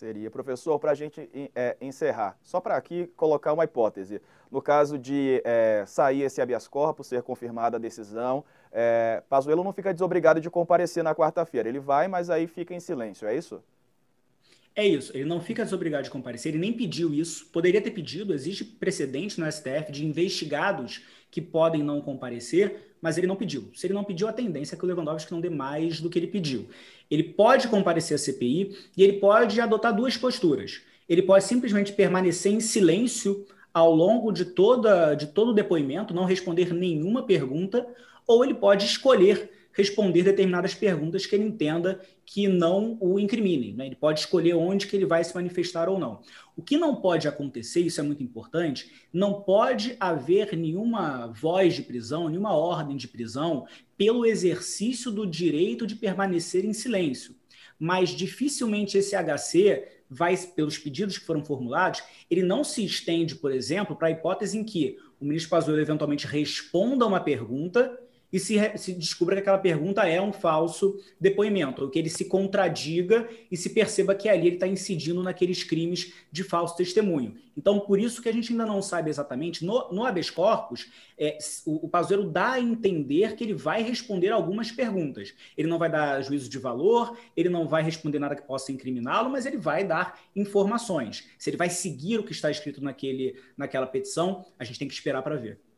seria, professor, para a gente é, encerrar, só para aqui colocar uma hipótese. No caso de é, sair esse habeas corpus, ser confirmada a decisão, é, Pazuello não fica desobrigado de comparecer na quarta-feira. Ele vai, mas aí fica em silêncio, é isso? É isso, ele não fica desobrigado de comparecer, ele nem pediu isso, poderia ter pedido, existe precedente no STF de investigados que podem não comparecer, mas ele não pediu. Se ele não pediu, a tendência é que o Lewandowski não dê mais do que ele pediu. Ele pode comparecer à CPI e ele pode adotar duas posturas. Ele pode simplesmente permanecer em silêncio ao longo de, toda, de todo o depoimento, não responder nenhuma pergunta, ou ele pode escolher responder determinadas perguntas que ele entenda que não o incriminem. Né? Ele pode escolher onde que ele vai se manifestar ou não. O que não pode acontecer, isso é muito importante, não pode haver nenhuma voz de prisão, nenhuma ordem de prisão pelo exercício do direito de permanecer em silêncio. Mas dificilmente esse HC vai, pelos pedidos que foram formulados, ele não se estende, por exemplo, para a hipótese em que o ministro Pazuello eventualmente responda a uma pergunta e se, se descubra que aquela pergunta é um falso depoimento, ou que ele se contradiga e se perceba que ali ele está incidindo naqueles crimes de falso testemunho. Então, por isso que a gente ainda não sabe exatamente, no, no habeas corpus, é, o, o Pazuello dá a entender que ele vai responder algumas perguntas. Ele não vai dar juízo de valor, ele não vai responder nada que possa incriminá-lo, mas ele vai dar informações. Se ele vai seguir o que está escrito naquele, naquela petição, a gente tem que esperar para ver.